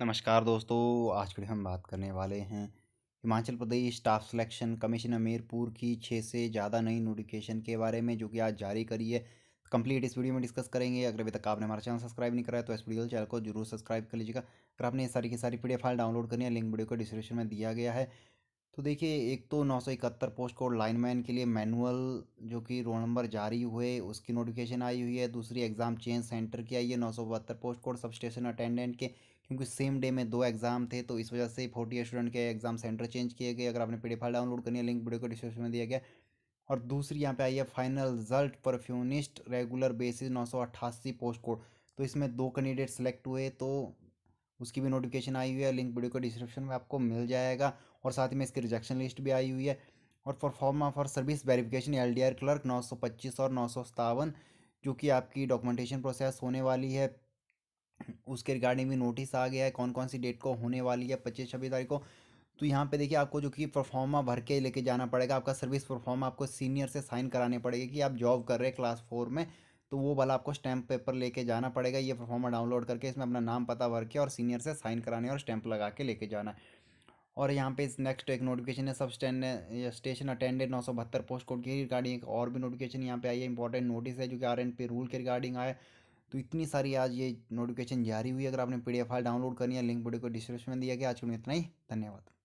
नमस्कार दोस्तों आज फिर हम बात करने वाले हैं Himachal Pradesh staff selection commission Hamirpur की छः से ज़्यादा नई नोटिफिकेशन के बारे में जो कि आज जारी करी है कंप्लीट इस वीडियो में डिस्कस करेंगे अगर अभी तक आपने हमारा चैनल सब्सक्राइब नहीं कराया तो इस वीडियो चैनल को जरूर सब्सक्राइब कर लीजिएगा अगर आपने सारी की सारी पी फाइल डाउनलोड करनी है लिंक वीडियो को डिस्क्रिप्शन में दिया गया है तो देखिए एक तो नौ सौ इकहत्तर पोस्ट कोड लाइनमैन के लिए मैनुअल जो कि रोल नंबर जारी हुए उसकी नोटिफिकेशन आई हुई है दूसरी एग्ज़ाम चेंज सेंटर की आई है नौ सौ बहत्तर post code sub station attendant के क्योंकि सेम डे में दो एग्जाम थे तो इस वजह से फोर्टी स्टूडेंट के एग्जाम सेंटर चेंज किए गए अगर आपने पी डाउनलोड करनी है लिंक वीडियो को डिस्क्रिप्शन में दिया गया और दूसरी यहाँ पे आई है फाइनल रिजल्ट परफ्यूनिस्ट रेगुलर बेसिस नौ सौ अट्ठासी पोस्ट कोड तो इसमें दो कैंडिडेट सेलेक्ट हुए तो उसकी भी नोटिफिकेशन आई हुई है लिंक वीडियो को डिस्क्रिप्शन में आपको मिल जाएगा और साथ ही में इसकी रिजेक्शन लिस्ट भी आई हुई है और ऑफ और सर्विस वेरिफिकेशन एल क्लर्क नौ सौ पच्चीस और नौ सौ सतावन जो कि आपकी डॉक्यूमेंटेशन प्रोसेस होने वाली है उसके रिगार्डिंग भी नोटिस आ गया है कौन कौन सी डेट को होने वाली है पच्चीस छब्बीस तारीख को तो यहाँ पे देखिए आपको जो कि परफॉर्मा भर के लेके जाना पड़ेगा आपका सर्विस परफॉर्मा आपको सीनियर से साइन कराने पड़ेगी कि आप जॉब कर रहे हैं क्लास फोर में तो वो वाला आपको स्टैम्प पेपर लेके जाना पड़ेगा ये परफॉर्मा डाउनलोड करके इसमें अपना नाम पता भर के और सीनियर से साइन कराने और स्टैम्प लगा के लेके जाना है और यहाँ पे इस नेक्स्ट एक नोटिफिकेशन है सब स्टैंड स्टेशन अटेंडेड नौ सौ बहत्तर पोस्ट कोड की रिगार्डिंग एक और भी नोटिफिकेशन यहाँ पे आई है इंपॉर्टेंट नोटिस है जो कि आर एन पे रूल के रिगार्डिंग आए तो इतनी सारी आज ये नोटिफिकेशन जारी हुई है अगर आपने पी फाइल डाउनलोड करनी है लिंक वीडियो को डिस्क्रिप्शन में दिया गया आज के लिए इतना ही धन्यवाद